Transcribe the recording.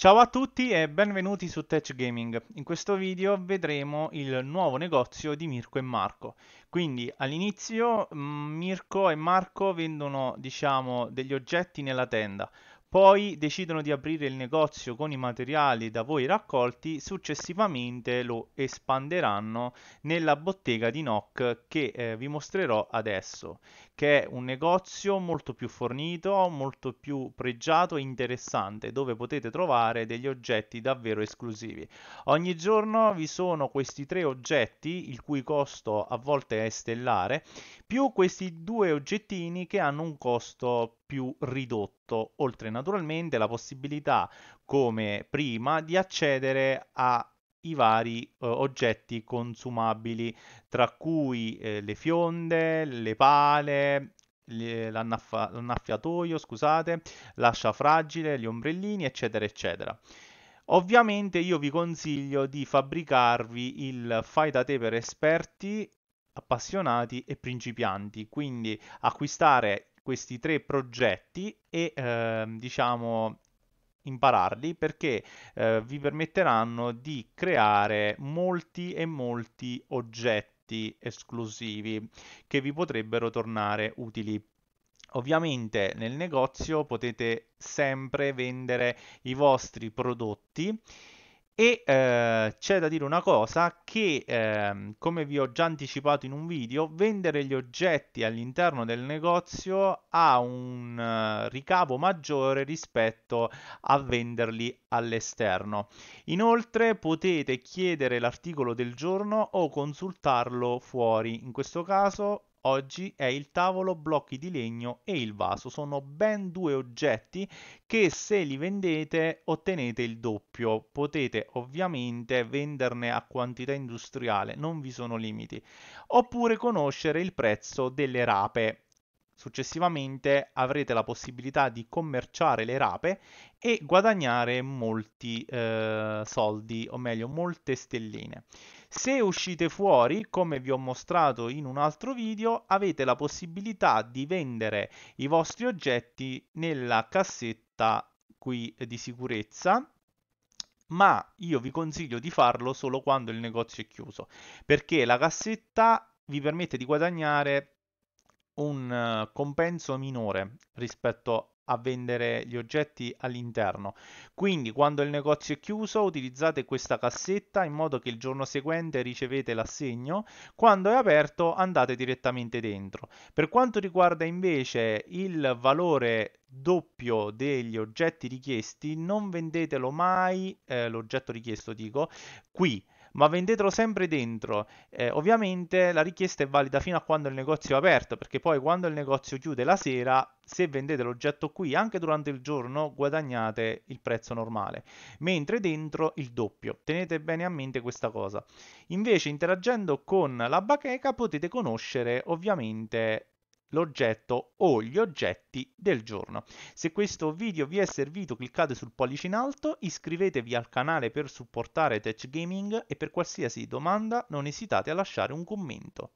Ciao a tutti e benvenuti su Tech Gaming. In questo video vedremo il nuovo negozio di Mirko e Marco. Quindi all'inizio mm, Mirko e Marco vendono diciamo, degli oggetti nella tenda, poi decidono di aprire il negozio con i materiali da voi raccolti, successivamente lo espanderanno nella bottega di Nock che eh, vi mostrerò adesso, che è un negozio molto più fornito, molto più pregiato e interessante, dove potete trovare degli oggetti davvero esclusivi. Ogni giorno vi sono questi tre oggetti, il cui costo a volte è stellare, più questi due oggettini che hanno un costo più più ridotto, oltre naturalmente la possibilità, come prima, di accedere a i vari eh, oggetti consumabili, tra cui eh, le fionde, le pale, le, l'annaff- l'annaffiatoio, scusate, l'ascia fragile, gli ombrellini, eccetera, eccetera. Ovviamente io vi consiglio di fabbricarvi il fai da te per esperti appassionati e principianti, quindi acquistare questi tre progetti e ehm, diciamo impararli perché eh, vi permetteranno di creare molti e molti oggetti esclusivi che vi potrebbero tornare utili. Ovviamente nel negozio potete sempre vendere i vostri prodotti e eh, c'è da dire una cosa che, eh, come vi ho già anticipato in un video, vendere gli oggetti all'interno del negozio ha un eh, ricavo maggiore rispetto a venderli all'esterno. Inoltre potete chiedere l'articolo del giorno o consultarlo fuori, in questo caso oggi è il tavolo, blocchi di legno e il vaso. Sono ben due oggetti che se li vendete ottenete il doppio. Potete ovviamente venderne a quantità industriale, non vi sono limiti. Oppure conoscere il prezzo delle rape Successivamente avrete la possibilità di commerciare le rape e guadagnare molti eh, soldi, o meglio, molte stelline. Se uscite fuori, come vi ho mostrato in un altro video, avete la possibilità di vendere i vostri oggetti nella cassetta qui di sicurezza ma io vi consiglio di farlo solo quando il negozio è chiuso perché la cassetta vi permette di guadagnare un eh, compenso minore rispetto a vendere gli oggetti all'interno. Quindi quando il negozio è chiuso utilizzate questa cassetta in modo che il giorno seguente ricevete l'assegno, quando è aperto andate direttamente dentro. Per quanto riguarda invece il valore doppio degli oggetti richiesti, non vendetelo mai, eh, l'oggetto richiesto dico, qui ma vendetelo sempre dentro. Eh, ovviamente la richiesta è valida fino a quando il negozio è aperto, perché poi quando il negozio chiude la sera, se vendete l'oggetto qui anche durante il giorno, guadagnate il prezzo normale, mentre dentro il doppio. Tenete bene a mente questa cosa. Invece interagendo con la bacheca potete conoscere ovviamente l'oggetto o gli oggetti del giorno. Se questo video vi è servito cliccate sul pollice in alto, iscrivetevi al canale per supportare Tech Gaming e per qualsiasi domanda non esitate a lasciare un commento.